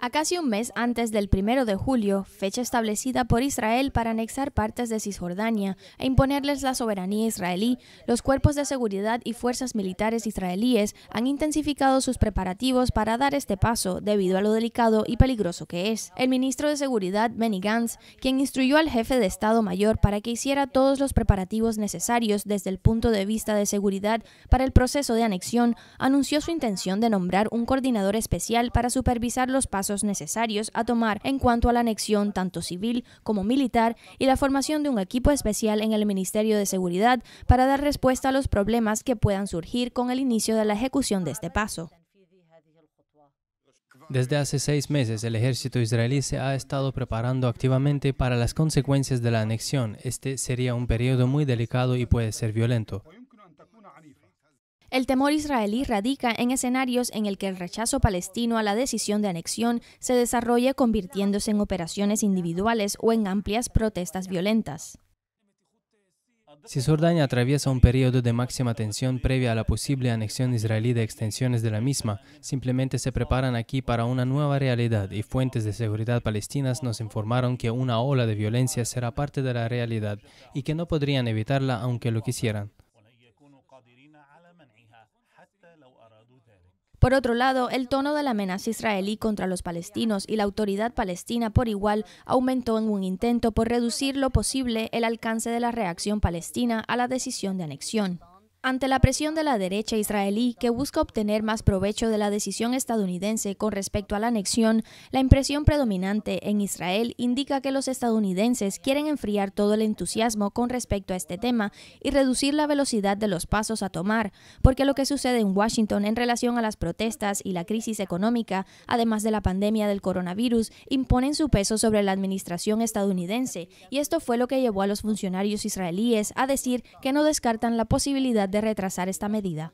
A casi un mes antes del 1 de julio, fecha establecida por Israel para anexar partes de Cisjordania e imponerles la soberanía israelí, los cuerpos de seguridad y fuerzas militares israelíes han intensificado sus preparativos para dar este paso debido a lo delicado y peligroso que es. El ministro de Seguridad, Benny Gantz, quien instruyó al jefe de Estado Mayor para que hiciera todos los preparativos necesarios desde el punto de vista de seguridad para el proceso de anexión, anunció su intención de nombrar un coordinador especial para su supervisar los pasos necesarios a tomar en cuanto a la anexión tanto civil como militar y la formación de un equipo especial en el Ministerio de Seguridad para dar respuesta a los problemas que puedan surgir con el inicio de la ejecución de este paso. Desde hace seis meses, el ejército israelí se ha estado preparando activamente para las consecuencias de la anexión. Este sería un periodo muy delicado y puede ser violento. El temor israelí radica en escenarios en el que el rechazo palestino a la decisión de anexión se desarrolle convirtiéndose en operaciones individuales o en amplias protestas violentas. Si Jordania atraviesa un periodo de máxima tensión previa a la posible anexión israelí de extensiones de la misma, simplemente se preparan aquí para una nueva realidad y fuentes de seguridad palestinas nos informaron que una ola de violencia será parte de la realidad y que no podrían evitarla aunque lo quisieran. Por otro lado, el tono de la amenaza israelí contra los palestinos y la autoridad palestina por igual aumentó en un intento por reducir lo posible el alcance de la reacción palestina a la decisión de anexión. Ante la presión de la derecha israelí, que busca obtener más provecho de la decisión estadounidense con respecto a la anexión, la impresión predominante en Israel indica que los estadounidenses quieren enfriar todo el entusiasmo con respecto a este tema y reducir la velocidad de los pasos a tomar, porque lo que sucede en Washington en relación a las protestas y la crisis económica, además de la pandemia del coronavirus, imponen su peso sobre la administración estadounidense, y esto fue lo que llevó a los funcionarios israelíes a decir que no descartan la posibilidad de retrasar esta medida.